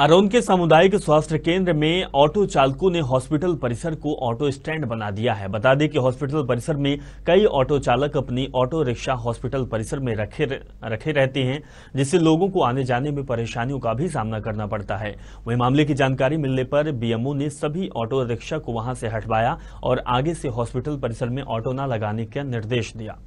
आरोन के सामुदायिक स्वास्थ्य केंद्र में ऑटो चालकों ने हॉस्पिटल परिसर को ऑटो स्टैंड बना दिया है बता दें कि हॉस्पिटल परिसर में कई ऑटो चालक अपनी ऑटो रिक्शा हॉस्पिटल परिसर में रखे रखे रहते हैं जिससे लोगों को आने जाने में परेशानियों का भी सामना करना पड़ता है वहीं मामले की जानकारी मिलने पर बीएमओ ने सभी ऑटो रिक्शा को वहां से हटवाया और आगे से हॉस्पिटल परिसर में ऑटो न लगाने का निर्देश दिया